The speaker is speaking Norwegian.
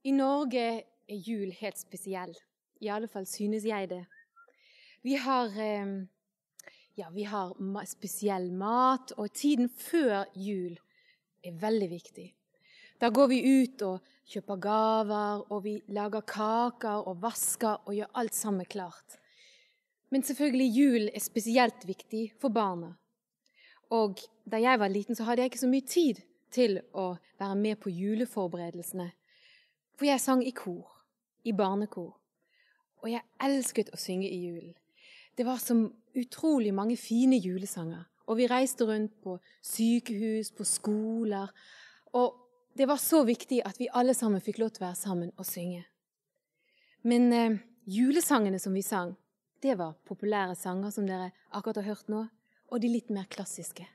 I Norge er jul helt spesiell. I alle fall synes jeg det. Vi har, ehm, ja, vi har spesiell mat, og tiden før jul er veldig viktig. Da går vi ut og kjøper gaver, og vi lager kaker og vasker og gjør alt sammen klart. Men selvfølgelig, julen er spesielt viktig for barna. Og da jeg var liten, så hadde jeg ikke så mye tid til å være med på juleforberedelsene. For jeg sang i kor, i barnekor. Og jeg elsket å synge i julen. Det var som utrolig mange fine julesanger. Og vi reiste rundt på sykehus, på skoler. Og det var så viktig at vi alle sammen fikk lov til å være sammen og synge. Men eh, julesangene som vi sang, det var populære sanger som dere akkurat har hørt nå, og de litt mer klassiske.